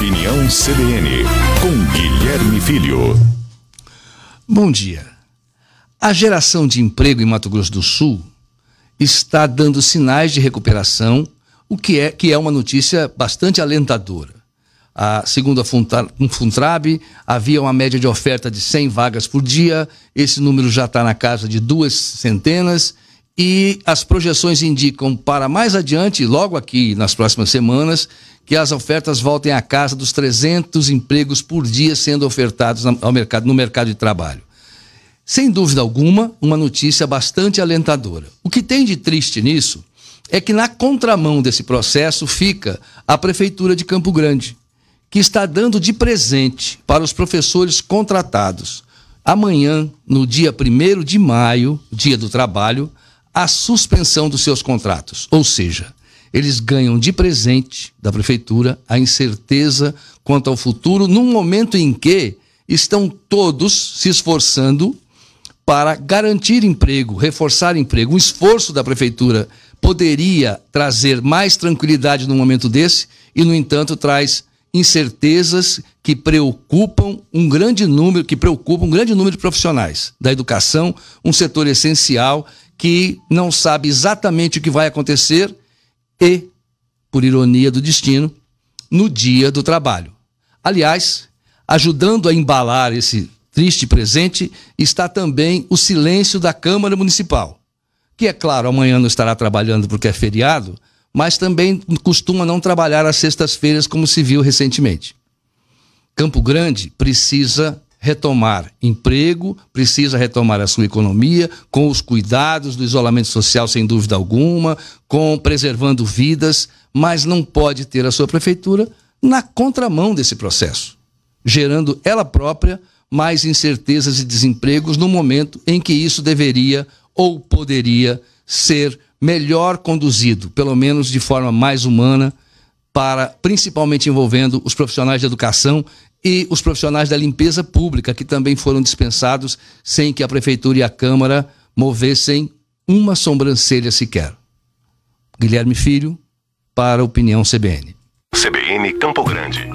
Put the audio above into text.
Opinião CBN, com Guilherme Filho. Bom dia. A geração de emprego em Mato Grosso do Sul está dando sinais de recuperação, o que é, que é uma notícia bastante alentadora. A, segundo a Funtrab, havia uma média de oferta de 100 vagas por dia, esse número já está na casa de duas centenas e as projeções indicam para mais adiante, logo aqui nas próximas semanas, que as ofertas voltem à casa dos 300 empregos por dia sendo ofertados ao mercado, no mercado de trabalho. Sem dúvida alguma, uma notícia bastante alentadora. O que tem de triste nisso é que na contramão desse processo fica a Prefeitura de Campo Grande, que está dando de presente para os professores contratados. Amanhã, no dia 1 de maio, dia do trabalho, a suspensão dos seus contratos. Ou seja, eles ganham de presente da prefeitura a incerteza quanto ao futuro, num momento em que estão todos se esforçando para garantir emprego, reforçar emprego. O esforço da prefeitura poderia trazer mais tranquilidade num momento desse e, no entanto, traz incertezas que preocupam um grande número, que preocupam um grande número de profissionais da educação, um setor essencial que não sabe exatamente o que vai acontecer e, por ironia do destino, no dia do trabalho. Aliás, ajudando a embalar esse triste presente está também o silêncio da Câmara Municipal, que, é claro, amanhã não estará trabalhando porque é feriado, mas também costuma não trabalhar às sextas-feiras, como se viu recentemente. Campo Grande precisa retomar emprego, precisa retomar a sua economia com os cuidados do isolamento social, sem dúvida alguma, com preservando vidas, mas não pode ter a sua prefeitura na contramão desse processo, gerando ela própria mais incertezas e desempregos no momento em que isso deveria ou poderia ser melhor conduzido, pelo menos de forma mais humana, para principalmente envolvendo os profissionais de educação e os profissionais da limpeza pública, que também foram dispensados sem que a Prefeitura e a Câmara movessem uma sobrancelha sequer. Guilherme Filho, para a Opinião CBN. CBN Campo Grande.